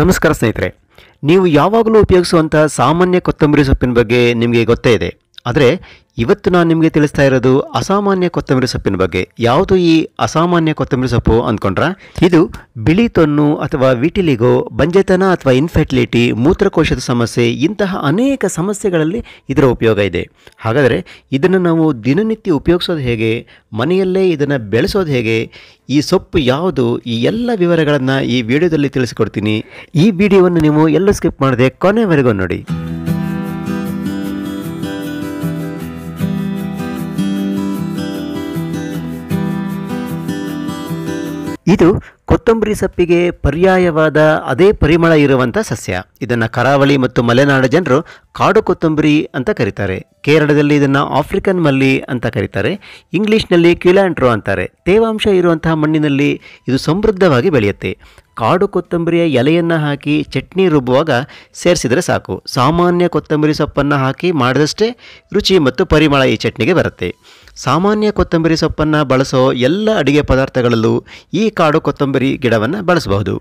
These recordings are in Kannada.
ನಮಸ್ಕಾರ ಸ್ನೇಹಿತರೆ ನೀವು ಯಾವಾಗಲೂ ಉಪಯೋಗಿಸುವಂತಹ ಸಾಮಾನ್ಯ ಕೊತ್ತಂಬರಿ ಸೊಪ್ಪಿನ ಬಗ್ಗೆ ನಿಮಗೆ ಗೊತ್ತೇ ಇದೆ ಆದರೆ ಇವತ್ತು ನಾನು ನಿಮಗೆ ತಿಳಿಸ್ತಾ ಇರೋದು ಅಸಾಮಾನ್ಯ ಕೊತ್ತಂಬರಿ ಸೊಪ್ಪಿನ ಬಗ್ಗೆ ಯಾವುದು ಈ ಅಸಾಮಾನ್ಯ ಕೊತ್ತಂಬರಿ ಸೊಪ್ಪು ಅಂದ್ಕೊಂಡ್ರ ಇದು ಬಿಳಿ ತೊನ್ನು ಅಥವಾ ವಿಟಿಲಿಗೋ ಬಂಜೆತನ ಅಥವಾ ಇನ್ಫರ್ಟಿಲಿಟಿ ಮೂತ್ರಕೋಶದ ಸಮಸ್ಯೆ ಇಂತಹ ಅನೇಕ ಸಮಸ್ಯೆಗಳಲ್ಲಿ ಇದರ ಉಪಯೋಗ ಇದೆ ಹಾಗಾದರೆ ಇದನ್ನು ನಾವು ದಿನನಿತ್ಯ ಉಪಯೋಗಿಸೋದು ಹೇಗೆ ಮನೆಯಲ್ಲೇ ಇದನ್ನು ಬೆಳೆಸೋದು ಹೇಗೆ ಈ ಸೊಪ್ಪು ಯಾವುದು ಈ ಎಲ್ಲ ವಿವರಗಳನ್ನು ಈ ವಿಡಿಯೋದಲ್ಲಿ ತಿಳಿಸಿಕೊಡ್ತೀನಿ ಈ ವಿಡಿಯೋವನ್ನು ನೀವು ಎಲ್ಲೂ ಸ್ಕಿಪ್ ಮಾಡದೆ ಕೊನೆವರೆಗೂ ನೋಡಿ itu ಕೊತ್ತಂಬರಿ ಸೊಪ್ಪಿಗೆ ಪರ್ಯಾಯವಾದ ಅದೇ ಪರಿಮಳ ಇರುವಂಥ ಸಸ್ಯ ಇದನ್ನು ಕರಾವಳಿ ಮತ್ತು ಮಲೆನಾಡ ಜನರು ಕಾಡು ಕೊತ್ತಂಬರಿ ಅಂತ ಕರೀತಾರೆ ಕೇರಳದಲ್ಲಿ ಇದನ್ನು ಆಫ್ರಿಕನ್ ಮಲ್ಲಿ ಅಂತ ಕರೀತಾರೆ ಇಂಗ್ಲೀಷ್ನಲ್ಲಿ ಕ್ಯುಲ್ಯಾಂಟ್ರೋ ಅಂತಾರೆ ತೇವಾಂಶ ಇರುವಂತಹ ಮಣ್ಣಿನಲ್ಲಿ ಇದು ಸಮೃದ್ಧವಾಗಿ ಬೆಳೆಯುತ್ತೆ ಕಾಡು ಕೊತ್ತಂಬರಿಯ ಎಲೆಯನ್ನು ಹಾಕಿ ಚಟ್ನಿ ರುಬ್ಬುವಾಗ ಸೇರಿಸಿದರೆ ಸಾಕು ಸಾಮಾನ್ಯ ಕೊತ್ತಂಬರಿ ಸೊಪ್ಪನ್ನು ಹಾಕಿ ಮಾಡಿದಷ್ಟೇ ರುಚಿ ಮತ್ತು ಪರಿಮಳ ಈ ಚಟ್ನಿಗೆ ಬರುತ್ತೆ ಸಾಮಾನ್ಯ ಕೊತ್ತಂಬರಿ ಸೊಪ್ಪನ್ನು ಬಳಸೋ ಎಲ್ಲ ಅಡುಗೆ ಪದಾರ್ಥಗಳಲ್ಲೂ ಈ ಕಾಡು ಕೊತ್ತಂಬರಿ ಕೊತ್ತಂಬರಿ ಗಿಡವನ್ನು ಬಳಸಬಹುದು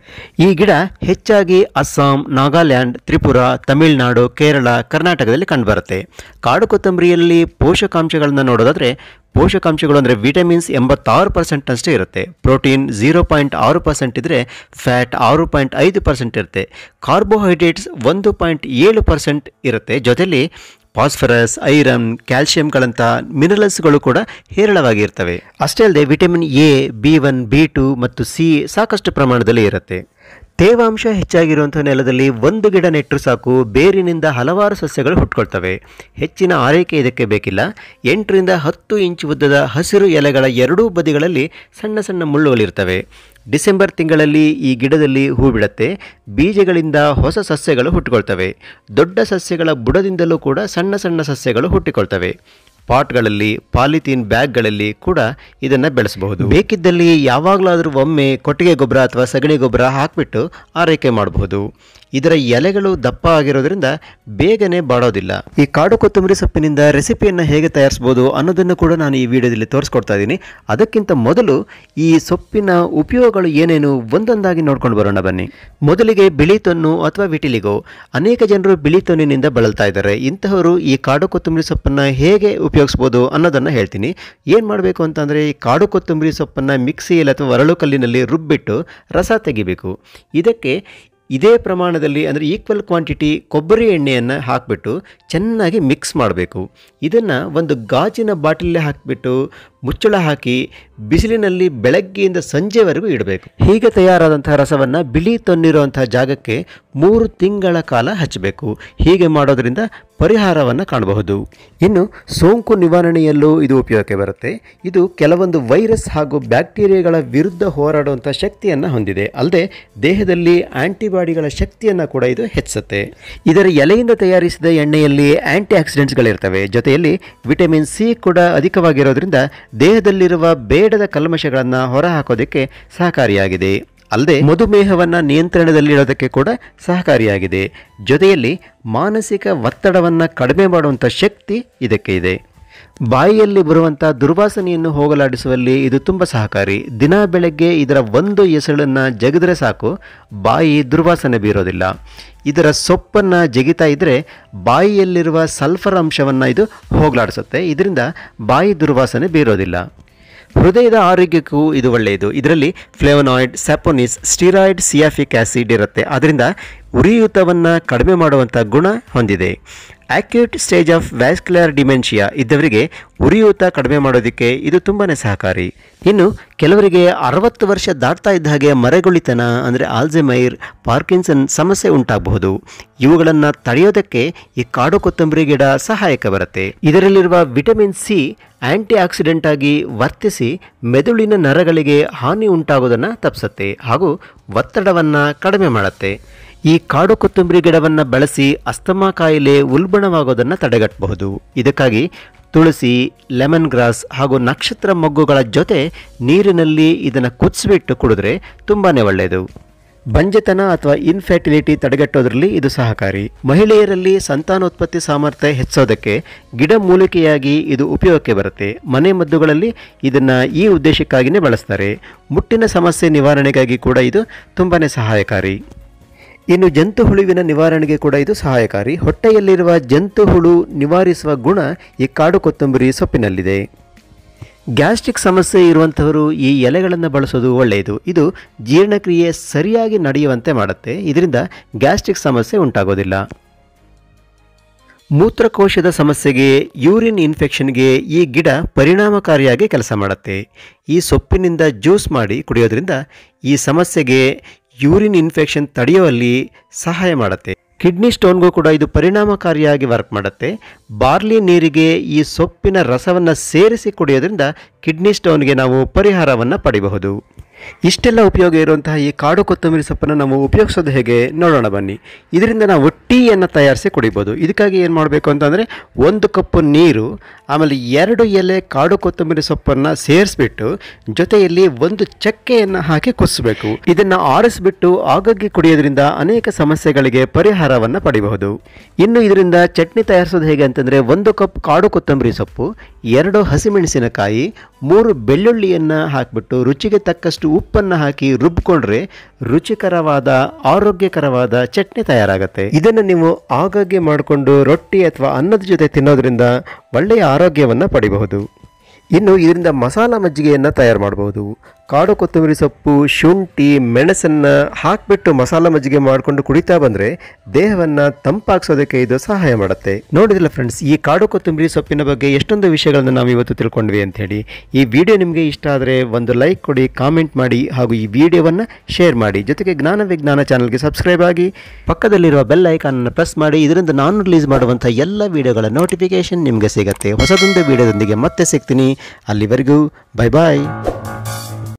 ಈ ಗಿಡ ಹೆಚ್ಚಾಗಿ ಅಸ್ಸಾಂ ನಾಗಾಲ್ಯಾಂಡ್ ತ್ರಿಪುರ ತಮಿಳುನಾಡು ಕೇರಳ ಕರ್ನಾಟಕದಲ್ಲಿ ಕಂಡುಬರುತ್ತೆ ಕಾಡು ಕೊತ್ತಂಬರಿಯಲ್ಲಿ ಪೋಷಕಾಂಶಗಳನ್ನು ನೋಡೋದಾದರೆ ಪೋಷಕಾಂಶಗಳು ಅಂದರೆ ವಿಟಮಿನ್ಸ್ ಎಂಬತ್ತಾರು ಪರ್ಸೆಂಟ್ ಅಷ್ಟೇ ಇರುತ್ತೆ ಪ್ರೋಟೀನ್ ಝೀರೋ ಪಾಯಿಂಟ್ ಆರು ಪರ್ಸೆಂಟ್ ಇದ್ದರೆ ಫ್ಯಾಟ್ ಆರು ಪಾಯಿಂಟ್ ಐದು ಪರ್ಸೆಂಟ್ ಇರುತ್ತೆ ಕಾರ್ಬೋಹೈಡ್ರೇಟ್ಸ್ ಒಂದು ಪಾಯಿಂಟ್ ಏಳು ಪರ್ಸೆಂಟ್ ಇರುತ್ತೆ ಜೊತೆಯಲ್ಲಿ ಫಾಸ್ಫರಸ್ ಐರನ್ ಕ್ಯಾಲ್ಶಿಯಂಗಳಂತಹ ಮಿನರಲ್ಸ್ಗಳು ಕೂಡ ಹೇರಳವಾಗಿರ್ತವೆ ಅಷ್ಟೇ ಅಲ್ಲದೆ vitamin A B one B two ಮತ್ತು ಸಿ ಸಾಕಷ್ಟು ಪ್ರಮಾಣದಲ್ಲಿ ಇರುತ್ತೆ ತೇವಾಂಶ ಹೆಚ್ಚಾಗಿರುವಂಥ ನೆಲದಲ್ಲಿ ಒಂದು ಗಿಡ ನೆಟ್ಟರು ಸಾಕು ಬೇರಿನಿಂದ ಹಲವಾರು ಸಸ್ಯಗಳು ಹುಟ್ಕೊಳ್ತವೆ ಹೆಚ್ಚಿನ ಆರೈಕೆ ಇದಕ್ಕೆ ಬೇಕಿಲ್ಲ ಎಂಟರಿಂದ ಹತ್ತು ಇಂಚು ಉದ್ದದ ಹಸಿರು ಎಲೆಗಳ ಎರಡೂ ಬದಿಗಳಲ್ಲಿ ಸಣ್ಣ ಸಣ್ಣ ಮುಳ್ಳುಗಳಿರ್ತವೆ ಡಿಸೆಂಬರ್ ತಿಂಗಳಲ್ಲಿ ಈ ಗಿಡದಲ್ಲಿ ಹೂ ಬಿಡುತ್ತೆ ಬೀಜಗಳಿಂದ ಹೊಸ ಸಸ್ಯಗಳು ಹುಟ್ಟಿಕೊಳ್ತವೆ ದೊಡ್ಡ ಸಸ್ಯಗಳ ಬುಡದಿಂದಲೂ ಕೂಡ ಸಣ್ಣ ಸಣ್ಣ ಸಸ್ಯಗಳು ಹುಟ್ಟಿಕೊಳ್ತವೆ ಪಾಟ್ಗಳಲ್ಲಿ ಪಾಲಿಥೀನ್ ಬ್ಯಾಗ್ಗಳಲ್ಲಿ ಕೂಡ ಇದನ್ನು ಬೆಳೆಸಬಹುದು ಬೇಕಿದ್ದಲ್ಲಿ ಯಾವಾಗಲಾದರೂ ಒಮ್ಮೆ ಕೊಟ್ಟಿಗೆ ಗೊಬ್ಬರ ಅಥವಾ ಸಗಣಿ ಗೊಬ್ಬರ ಹಾಕಿಬಿಟ್ಟು ಆರೈಕೆ ಮಾಡಬಹುದು ಇದರ ಎಲೆಗಳು ದಪ್ಪ ಆಗಿರೋದ್ರಿಂದ ಬೇಗನೆ ಬಾಡೋದಿಲ್ಲ ಈ ಕಾಡು ಕೊತ್ತಂಬರಿ ಸೊಪ್ಪಿನಿಂದ ರೆಸಿಪಿಯನ್ನು ಹೇಗೆ ತಯಾರಿಸ್ಬೋದು ಅನ್ನೋದನ್ನು ಕೂಡ ನಾನು ಈ ವಿಡಿಯೋದಲ್ಲಿ ತೋರಿಸ್ಕೊಡ್ತಾ ಇದ್ದೀನಿ ಅದಕ್ಕಿಂತ ಮೊದಲು ಈ ಸೊಪ್ಪಿನ ಉಪಯೋಗಗಳು ಏನೇನು ಒಂದೊಂದಾಗಿ ನೋಡ್ಕೊಂಡು ಬರೋಣ ಬನ್ನಿ ಮೊದಲಿಗೆ ಬಿಳಿ ತೊನ್ನು ಅಥವಾ ವಿಟಿಲಿಗೋ ಅನೇಕ ಜನರು ಬಿಳಿ ತೊನ್ನಿನಿಂದ ಬಳಲ್ತಾ ಇದ್ದಾರೆ ಇಂತಹವರು ಈ ಕಾಡು ಕೊತ್ತಂಬರಿ ಸೊಪ್ಪನ್ನು ಹೇಗೆ ಉಪಯೋಗಿಸ್ಬೋದು ಅನ್ನೋದನ್ನು ಹೇಳ್ತೀನಿ ಏನು ಮಾಡಬೇಕು ಅಂತಂದರೆ ಈ ಕಾಡು ಕೊತ್ತಂಬರಿ ಸೊಪ್ಪನ್ನು ಮಿಕ್ಸಿಯಲ್ಲಿ ಅಥವಾ ಒರಳು ಕಲ್ಲಿನಲ್ಲಿ ರುಬ್ಬಿಟ್ಟು ರಸ ತೆಗಿಬೇಕು ಇದಕ್ಕೆ ಇದೇ ಪ್ರಮಾಣದಲ್ಲಿ ಅಂದರೆ ಈಕ್ವಲ್ ಕ್ವಾಂಟಿಟಿ ಕೊಬ್ಬರಿ ಎಣ್ಣೆಯನ್ನು ಹಾಕಿಬಿಟ್ಟು ಚೆನ್ನಾಗಿ ಮಿಕ್ಸ್ ಮಾಡಬೇಕು ಇದನ್ನು ಒಂದು ಗಾಜಿನ ಬಾಟಲಲ್ಲೇ ಹಾಕಿಬಿಟ್ಟು ಮುಚ್ಚಳ ಹಾಕಿ ಬಿಸಿಲಿನಲ್ಲಿ ಬೆಳಗ್ಗೆಯಿಂದ ಸಂಜೆವರೆಗೂ ಇಡಬೇಕು ಹೀಗೆ ತಯಾರಾದಂತಹ ರಸವನ್ನು ಬಿಳಿ ತೊನ್ನಿರುವಂತಹ ಜಾಗಕ್ಕೆ ಮೂರು ತಿಂಗಳ ಕಾಲ ಹಚ್ಚಬೇಕು ಹೀಗೆ ಮಾಡೋದರಿಂದ ಪರಿಹಾರವನ್ನು ಕಾಣಬಹುದು ಇನ್ನು ಸೋಂಕು ನಿವಾರಣೆಯಲ್ಲೂ ಇದು ಉಪಯೋಗಕ್ಕೆ ಬರುತ್ತೆ ಇದು ಕೆಲವೊಂದು ವೈರಸ್ ಹಾಗೂ ಬ್ಯಾಕ್ಟೀರಿಯಾಗಳ ವಿರುದ್ಧ ಹೋರಾಡುವಂಥ ಶಕ್ತಿಯನ್ನು ಹೊಂದಿದೆ ಅಲ್ಲದೆ ದೇಹದಲ್ಲಿ ಆಂಟಿಬಾಡಿಗಳ ಶಕ್ತಿಯನ್ನು ಕೂಡ ಇದು ಹೆಚ್ಚಿಸುತ್ತೆ ಇದರ ಎಲೆಯಿಂದ ತಯಾರಿಸಿದ ಎಣ್ಣೆಯಲ್ಲಿ ಆ್ಯಂಟಿ ಆಕ್ಸಿಡೆಂಟ್ಸ್ಗಳಿರ್ತವೆ ಜೊತೆಯಲ್ಲಿ ವಿಟಮಿನ್ ಸಿ ಕೂಡ ಅಧಿಕವಾಗಿರೋದ್ರಿಂದ ದೇಹದಲ್ಲಿರುವ ಬೇಡದ ಕಲ್ಮಶಗಳನ್ನು ಹೊರಹಾಕೋದಕ್ಕೆ ಸಹಕಾರಿಯಾಗಿದೆ ಅಲ್ಲದೆ ಮಧುಮೇಹವನ್ನು ನಿಯಂತ್ರಣದಲ್ಲಿಡೋದಕ್ಕೆ ಕೂಡ ಸಹಕಾರಿಯಾಗಿದೆ ಜೊತೆಯಲ್ಲಿ ಮಾನಸಿಕ ಒತ್ತಡವನ್ನು ಕಡಿಮೆ ಮಾಡುವಂಥ ಶಕ್ತಿ ಇದಕ್ಕೆ ಇದೆ ಬಾಯಿಯಲ್ಲಿ ಬರುವಂಥ ದುರ್ವಾಸನೆಯನ್ನು ಹೋಗಲಾಡಿಸುವಲ್ಲಿ ಇದು ತುಂಬ ಸಹಕಾರಿ ದಿನ ಬೆಳಗ್ಗೆ ಇದರ ಒಂದು ಎಸಳನ್ನು ಜಗಿದ್ರೆ ಸಾಕು ಬಾಯಿ ದುರ್ವಾಸನೆ ಬೀರೋದಿಲ್ಲ ಇದರ ಸೊಪ್ಪನ್ನು ಜಗಿತಾ ಇದ್ದರೆ ಬಾಯಿಯಲ್ಲಿರುವ ಸಲ್ಫರ್ ಅಂಶವನ್ನು ಇದು ಹೋಗಲಾಡಿಸುತ್ತೆ ಇದರಿಂದ ಬಾಯಿ ದುರ್ವಾಸನೆ ಬೀರೋದಿಲ್ಲ ಹೃದಯದ ಆರೋಗ್ಯಕ್ಕೂ ಇದು ಒಳ್ಳೆಯದು ಇದರಲ್ಲಿ ಫ್ಲೇವನಾಯ್ಡ್ ಸ್ಯಾಪೋನಿಸ್ ಸ್ಟಿರಾಯ್ಡ್ ಸಿಯಾಫಿಕ್ ಆ್ಯಸಿಡ್ ಇರುತ್ತೆ ಅದರಿಂದ ಉರಿಯೂತವನ್ನು ಕಡಿಮೆ ಮಾಡುವಂಥ ಗುಣ ಹೊಂದಿದೆ acute stage of vascular dementia ಇದ್ದವರಿಗೆ ಉರಿಯೂತ ಕಡಿಮೆ ಮಾಡೋದಕ್ಕೆ ಇದು ತುಂಬಾ ಸಹಕಾರಿ ಇನ್ನು ಕೆಲವರಿಗೆ ಅರವತ್ತು ವರ್ಷ ದಾಟ್ತಾ ಇದ್ದ ಹಾಗೆ ಮರೆಗುಳಿತನ ಅಂದರೆ ಆಲ್ಝೆಮೈರ್ ಪಾರ್ಕಿನ್ಸನ್ ಸಮಸ್ಯೆ ಉಂಟಾಗಬಹುದು ಇವುಗಳನ್ನು ತಡೆಯೋದಕ್ಕೆ ಈ ಕಾಡು ಕೊತ್ತಂಬರಿ ಗಿಡ ಸಹಾಯಕ ಬರುತ್ತೆ ಇದರಲ್ಲಿರುವ ವಿಟಮಿನ್ ಸಿ ಆಂಟಿ ಆಕ್ಸಿಡೆಂಟ್ ಆಗಿ ವರ್ತಿಸಿ ಮೆದುಳಿನ ನರಗಳಿಗೆ ಹಾನಿ ಉಂಟಾಗೋದನ್ನು ತಪ್ಪಿಸುತ್ತೆ ಹಾಗೂ ಒತ್ತಡವನ್ನು ಕಡಿಮೆ ಮಾಡುತ್ತೆ ಈ ಕಾಡು ಕೊತ್ತಂಬರಿ ಗಿಡವನ್ನು ಬಳಸಿ ಅಸ್ತಮಾ ಕಾಯಿಲೆ ಉಲ್ಬಣವಾಗೋದನ್ನು ತಡೆಗಟ್ಟಬಹುದು ಇದಕ್ಕಾಗಿ ತುಳಸಿ ಲೆಮನ್ ಗ್ರಾಸ್ ಹಾಗೂ ನಕ್ಷತ್ರ ಮೊಗ್ಗುಗಳ ಜೊತೆ ನೀರಿನಲ್ಲಿ ಇದನ್ನು ಕುದಿಸಿಬಿಟ್ಟು ಕುಡಿದ್ರೆ ತುಂಬಾ ಒಳ್ಳೆಯದು ಬಂಜತನ ಅಥವಾ ಇನ್ಫರ್ಟಿಲಿಟಿ ತಡೆಗಟ್ಟೋದ್ರಲ್ಲಿ ಇದು ಸಹಕಾರಿ ಮಹಿಳೆಯರಲ್ಲಿ ಸಂತಾನೋತ್ಪತ್ತಿ ಸಾಮರ್ಥ್ಯ ಹೆಚ್ಚೋದಕ್ಕೆ ಮೂಲಿಕೆಯಾಗಿ ಇದು ಉಪಯೋಗಕ್ಕೆ ಬರುತ್ತೆ ಮನೆ ಮದ್ದುಗಳಲ್ಲಿ ಇದನ್ನು ಈ ಉದ್ದೇಶಕ್ಕಾಗಿಯೇ ಬಳಸ್ತಾರೆ ಮುಟ್ಟಿನ ಸಮಸ್ಯೆ ನಿವಾರಣೆಗಾಗಿ ಕೂಡ ಇದು ತುಂಬಾ ಸಹಾಯಕಾರಿ ಇನ್ನು ಜಂತು ಹುಳುವಿನ ನಿವಾರಣೆಗೆ ಕೂಡ ಇದು ಸಹಾಯಕಾರಿ ಹೊಟ್ಟೆಯಲ್ಲಿರುವ ಜಂತು ಹುಳು ನಿವಾರಿಸುವ ಗುಣ ಈ ಕಾಡು ಕೊತ್ತಂಬರಿ ಸೊಪ್ಪಿನಲ್ಲಿದೆ ಗ್ಯಾಸ್ಟ್ರಿಕ್ ಸಮಸ್ಯೆ ಇರುವಂಥವರು ಈ ಎಲೆಗಳನ್ನು ಬಳಸೋದು ಒಳ್ಳೆಯದು ಇದು ಜೀರ್ಣಕ್ರಿಯೆ ಸರಿಯಾಗಿ ನಡೆಯುವಂತೆ ಮಾಡುತ್ತೆ ಇದರಿಂದ ಗ್ಯಾಸ್ಟ್ರಿಕ್ ಸಮಸ್ಯೆ ಉಂಟಾಗೋದಿಲ್ಲ ಮೂತ್ರಕೋಶದ ಸಮಸ್ಯೆಗೆ ಯೂರಿನ್ ಇನ್ಫೆಕ್ಷನ್ಗೆ ಈ ಗಿಡ ಪರಿಣಾಮಕಾರಿಯಾಗಿ ಕೆಲಸ ಮಾಡುತ್ತೆ ಈ ಸೊಪ್ಪಿನಿಂದ ಜ್ಯೂಸ್ ಮಾಡಿ ಕುಡಿಯೋದ್ರಿಂದ ಈ ಸಮಸ್ಯೆಗೆ ಯೂರಿನ್ ಇನ್ಫೆಕ್ಷನ್ ತಡೆಯುವಲ್ಲಿ ಸಹಾಯ ಮಾಡುತ್ತೆ ಕಿಡ್ನಿ ಸ್ಟೋನ್ಗೂ ಕೂಡ ಇದು ಪರಿಣಾಮಕಾರಿಯಾಗಿ ವರ್ಕ್ ಮಾಡುತ್ತೆ ಬಾರ್ಲಿ ನೀರಿಗೆ ಈ ಸೊಪ್ಪಿನ ರಸವನ್ನು ಸೇರಿಸಿ ಕುಡಿಯೋದ್ರಿಂದ ಕಿಡ್ನಿ ಸ್ಟೋನ್ಗೆ ನಾವು ಪರಿಹಾರವನ್ನು ಪಡೆಯಬಹುದು ಇಷ್ಟೆಲ್ಲ ಉಪಯೋಗ ಇರುವಂತಹ ಈ ಕಾಡು ಕೊತ್ತಂಬರಿ ಸೊಪ್ಪನ್ನು ನಾವು ಉಪಯೋಗಿಸೋದು ಹೇಗೆ ನೋಡೋಣ ಬನ್ನಿ ಇದರಿಂದ ನಾವು ಟೀಯನ್ನು ತಯಾರಿಸಿ ಕುಡಿಬೋದು ಇದಕ್ಕಾಗಿ ಏನು ಮಾಡಬೇಕು ಅಂತಂದರೆ ಒಂದು ಕಪ್ಪು ನೀರು ಆಮೇಲೆ ಎರಡು ಎಲೆ ಕಾಡು ಕೊತ್ತಂಬರಿ ಸೊಪ್ಪನ್ನು ಸೇರಿಸ್ಬಿಟ್ಟು ಜೊತೆಯಲ್ಲಿ ಒಂದು ಚಕ್ಕೆಯನ್ನು ಹಾಕಿ ಕುಸಿಸಬೇಕು ಇದನ್ನು ಆರಿಸ್ಬಿಟ್ಟು ಆಗಾಗ್ಗೆ ಕುಡಿಯೋದ್ರಿಂದ ಅನೇಕ ಸಮಸ್ಯೆಗಳಿಗೆ ಪರಿಹಾರವನ್ನು ಪಡೆಯಬಹುದು ಇನ್ನು ಇದರಿಂದ ಚಟ್ನಿ ತಯಾರಿಸೋದು ಹೇಗೆ ಅಂತಂದರೆ ಒಂದು ಕಪ್ ಕಾಡು ಕೊತ್ತಂಬರಿ ಸೊಪ್ಪು ಎರಡು ಹಸಿಮೆಣಸಿನಕಾಯಿ ಮೂರು ಬೆಳ್ಳುಳ್ಳಿಯನ್ನು ಹಾಕಿಬಿಟ್ಟು ರುಚಿಗೆ ತಕ್ಕಷ್ಟು ಉಪ್ಪನ್ನು ಹಾಕಿ ರುಬ್ಬಿಕೊಂಡ್ರೆ ರುಚಿಕರವಾದ ಆರೋಗ್ಯಕರವಾದ ಚಟ್ನಿ ತಯಾರಾಗುತ್ತೆ ಇದನ್ನು ನೀವು ಆಗಾಗ್ಗೆ ಮಾಡಿಕೊಂಡು ರೊಟ್ಟಿ ಅಥವಾ ಅನ್ನದ ಜೊತೆ ತಿನ್ನೋದ್ರಿಂದ ಒಳ್ಳೆಯ ಆರೋಗ್ಯವನ್ನು ಪಡಿಬಹುದು ಇನ್ನು ಇದರಿಂದ ಮಸಾಲ ಮಜ್ಜಿಗೆಯನ್ನು ತಯಾರು ಮಾಡಬಹುದು ಕಾಡು ಕೊತ್ತಂಬರಿ ಸೊಪ್ಪು ಶುಂಠಿ ಮೆಣಸನ್ನು ಹಾಕಿಬಿಟ್ಟು ಮಸಾಲ ಮಜ್ಜಿಗೆ ಮಾಡಿಕೊಂಡು ಕುಡಿತಾ ಬಂದರೆ ದೇಹವನ್ನು ತಂಪಾಗಿಸೋದಕ್ಕೆ ಇದು ಸಹಾಯ ಮಾಡುತ್ತೆ ನೋಡಿದಿಲ್ಲ ಫ್ರೆಂಡ್ಸ್ ಈ ಕಾಡು ಕೊತ್ತಂಬರಿ ಸೊಪ್ಪಿನ ಬಗ್ಗೆ ಎಷ್ಟೊಂದು ವಿಷಯಗಳನ್ನು ನಾವು ಇವತ್ತು ತಿಳ್ಕೊಂಡ್ವಿ ಅಂಥೇಳಿ ಈ ವಿಡಿಯೋ ನಿಮಗೆ ಇಷ್ಟ ಆದರೆ ಒಂದು ಲೈಕ್ ಕೊಡಿ ಕಾಮೆಂಟ್ ಮಾಡಿ ಹಾಗೂ ಈ ವಿಡಿಯೋವನ್ನು ಶೇರ್ ಮಾಡಿ ಜೊತೆಗೆ ಜ್ಞಾನ ವಿಜ್ಞಾನ ಚಾನಲ್ಗೆ ಸಬ್ಸ್ಕ್ರೈಬ್ ಆಗಿ ಪಕ್ಕದಲ್ಲಿರುವ ಬೆಲ್ ಅನ್ನು ಪ್ರೆಸ್ ಮಾಡಿ ಇದರಿಂದ ನಾನು ರಿಲೀಸ್ ಮಾಡುವಂಥ ಎಲ್ಲ ವಿಡಿಯೋಗಳ ನೋಟಿಫಿಕೇಷನ್ ನಿಮಗೆ ಸಿಗುತ್ತೆ ಹೊಸದೊಂದು ವಿಡಿಯೋದೊಂದಿಗೆ ಮತ್ತೆ ಸಿಗ್ತೀನಿ ಅಲ್ಲಿವರೆಗೂ ಬೈ ಬಾಯ್